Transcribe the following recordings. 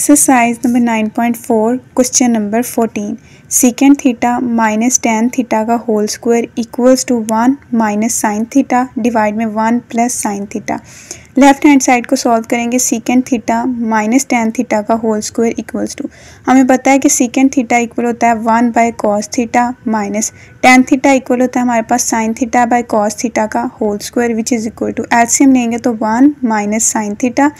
exercise number 9.4 question number 14 secant theta minus tan theta का whole square equals to one minus sine theta divide में one plus sine theta left hand side को solve करेंगे secant theta minus tan theta का whole square equals to हमें पता है कि secant theta equal होता है one by cos theta minus tan theta equal होता है हमारे पास sine theta by cos theta का whole square which is equal to LCM लेंगे तो one minus sine theta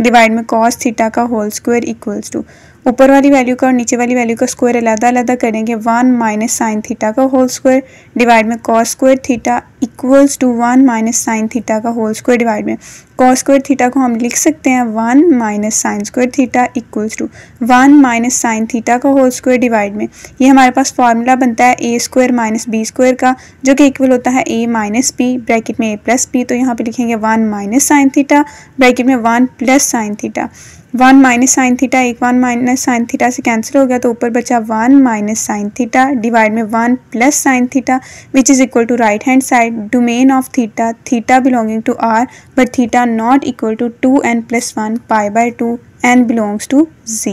divide में कॉस थीटा का होल स्क्वायर इक्वल्स टू ऊपर वाली वैल्यू का और नीचे वाली वैल्यू का स्क्वायर अलहदा अलहदा करेंगे वन माइनस साइन थीटा का होल स्क्वायर डिवाइड में cos square theta equals to one minus sine theta का होल स्क्वायर डिवाइड में कॉस स्क्वायर थीटा को हम लिख सकते हैं one minus sine square theta equals to one minus sine theta का होल स्क्वायर डिवाइड में ये हमारे पास फार्मूला बनता है A square minus B square का जो कि इक्वल होता है ए माइनस बी ब्रैकेट में ए प्लस पी तो यहाँ पे लिखेंगे one minus sine theta bracket में one plus sine theta one minus sine theta एक वन माइनस साइन थीटा से कैंसिल हो गया तो ऊपर बचा one minus sine theta divide में one plus sine theta which is equal to right hand side domain of theta theta belonging to R but theta not equal to two n plus one pi by two n belongs to जी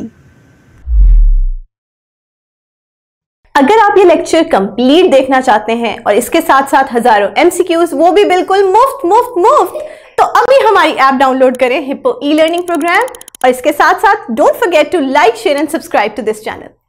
अगर आप ये lecture complete देखना चाहते हैं और इसके साथ साथ हजारों एमसीक्यूज वो भी बिल्कुल मुफ्त मुफ्त मुफ्त तो अभी हमारी ऐप डाउनलोड करें हिप्पो ई लर्निंग प्रोग्राम और इसके साथ साथ don't forget to like share and subscribe to this channel